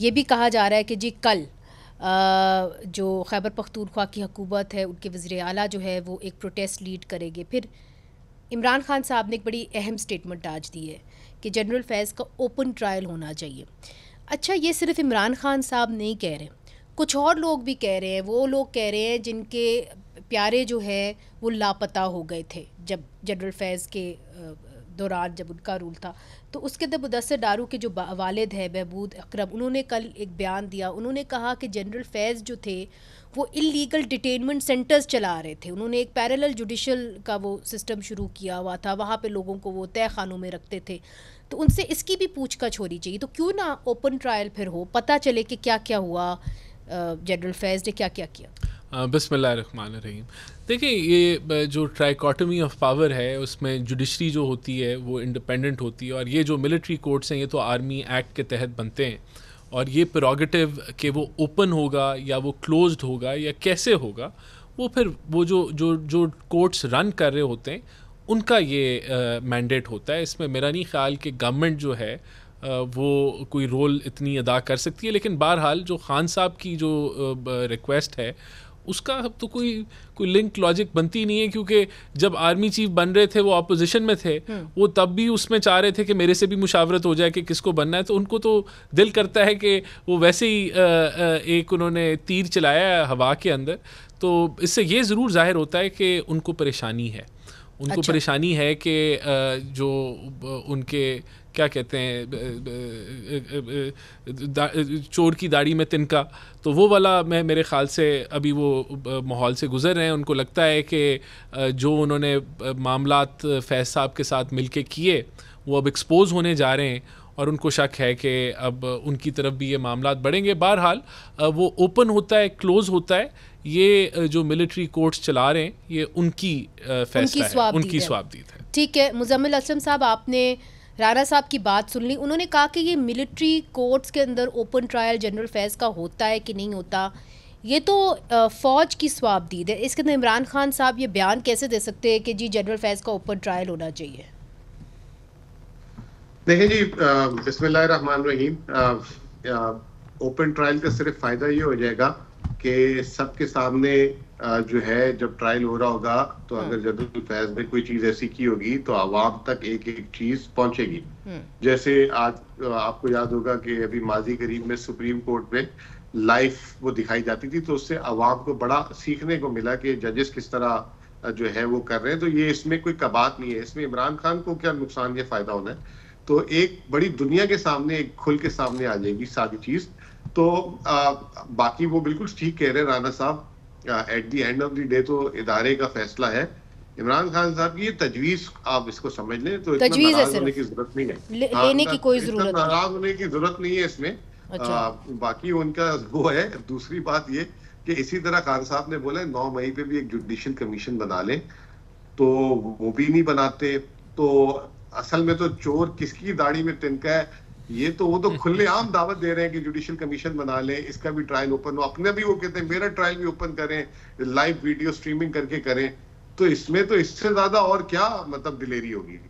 ये भी कहा जा रहा है कि जी कल जो खैबर पख्तूरख्वा की हकूमत है उनके वज़र अली जो है वो एक प्रोटेस्ट लीड करेंगे फिर इमरान खान साहब ने एक बड़ी अहम स्टेटमेंट आज दी है कि जनरल फैज़ का ओपन ट्रायल होना चाहिए अच्छा ये सिर्फ इमरान खान साहब नहीं कह रहे कुछ और लोग भी कह रहे हैं वो लोग कह रहे हैं जिनके प्यारे जो है वो लापता हो गए थे जब जनरल फैज़ के दौरान जब उनका रूल था तो उसके अंदर मुदसर डारू के जो वालद है बहबूद अकरम उन्होंने कल एक बयान दिया उन्होंने कहा कि जनरल फैज़ जो थे वो इलीगल डिटेनमेंट सेंटर्स चला रहे थे उन्होंने एक पैरेलल जुडिशल का वो सिस्टम शुरू किया हुआ था वहाँ पे लोगों को वो तय खानों में रखते थे तो उनसे इसकी भी पूछ गछ होनी चाहिए तो क्यों ना ओपन ट्रायल फिर हो पता चले कि क्या क्या हुआ जनरल फैज़ ने क्या क्या किया बसमान रहीम देखिए ये जो ट्राइकॉटमी ऑफ पावर है उसमें जुडिशरी जो होती है वो इंडिपेंडेंट होती है और ये जो मिलिट्री कोर्ट्स हैं ये तो आर्मी एक्ट के तहत बनते हैं और ये प्रोगेटिव कि वो ओपन होगा या वो क्लोज होगा या कैसे होगा वो फिर वो जो जो जो कोर्ट्स रन कर रहे होते हैं उनका ये मैंडेट होता है इसमें मेरा नहीं ख्याल कि गवर्नमेंट जो है वो कोई रोल इतनी अदा कर सकती है लेकिन बहरहाल जो खान साहब की जो रिक्वेस्ट है उसका अब तो कोई कोई लिंक लॉजिक बनती नहीं है क्योंकि जब आर्मी चीफ बन रहे थे वो अपोजिशन में थे हम्म। वो तब भी उसमें चाह रहे थे कि मेरे से भी मुशावरत हो जाए कि किसको बनना है तो उनको तो दिल करता है कि वो वैसे ही एक उन्होंने तीर चलाया हवा के अंदर तो इससे ये ज़रूर जाहिर होता है कि उनको परेशानी है उनको अच्छा। परेशानी है कि जो उनके क्या कहते हैं चोर की दाढ़ी में तिनका तो वो वाला मैं मेरे ख्याल से अभी वो माहौल से गुजर रहे हैं उनको लगता है कि जो उन्होंने मामला फैज साहब के साथ मिल के किए वो अब एक्सपोज होने जा रहे हैं और उनको शक है कि अब उनकी तरफ भी ये मामला बढ़ेंगे बहरहाल वो ओपन होता है क्लोज होता है ये जो मिलिट्री कोर्ट्स चला रहे हैं ये उनकी फैसला उनकी है स्वाबदीद है ठीक है मुजम्मिल असलम साहब आपने राणा साहब की बात सुन ली उन्होंने कहा कि ये मिलिट्री कोर्ट्स के अंदर ओपन ट्रायल जनरल फैज का होता है कि नहीं होता ये तो फ़ौज की स्वाबदीद है इसके अंदर इमरान खान साहब ये बयान कैसे दे सकते हैं कि जी जनरल फैज का ओपन ट्रायल होना चाहिए देखें जी रहीम ओपन ट्रायल का सिर्फ फायदा ये हो जाएगा कि सबके सामने जो है जब ट्रायल हो रहा होगा तो हाँ। अगर जनरल फैज ने कोई चीज ऐसी की होगी तो आवाम तक एक एक चीज पहुंचेगी हम्म। जैसे आज आपको याद होगा कि अभी माजी करीब में सुप्रीम कोर्ट में लाइफ वो दिखाई जाती थी तो उससे आवाम को बड़ा सीखने को मिला कि जजेस किस तरह जो है वो कर रहे हैं तो ये इसमें कोई कबात नहीं है इसमें इमरान खान को क्या नुकसान या फायदा होना है तो एक बड़ी दुनिया के सामने एक खुल के सामने आ जाएगी सारी चीज तो आ, बाकी वो बिल्कुल ठीक कह रहे हैं राणा साहब at the end of the day तो इदारे का फैसला है इमरान खान साहब की ये तजवीज आप इसको समझ लें तो नाराज होने की जरूरत नहीं है हाँ, नाराज होने की जरूरत नहीं है इसमें अच्छा। आ, बाकी उनका वो है दूसरी बात ये कि इसी तरह खान साहब ने बोला नौ मई पे भी एक जुडिशल कमीशन बना लें तो वो भी नहीं बनाते तो असल में तो चोर किसकी दाढ़ी में तिनका है ये तो वो तो आम दावत दे रहे हैं कि जुडिशियल कमीशन बना लें इसका भी ट्रायल ओपन हो अपने भी वो कहते हैं मेरा ट्रायल भी ओपन करें लाइव वीडियो स्ट्रीमिंग करके करें तो इसमें तो इससे ज्यादा और क्या मतलब दिलेरी होगी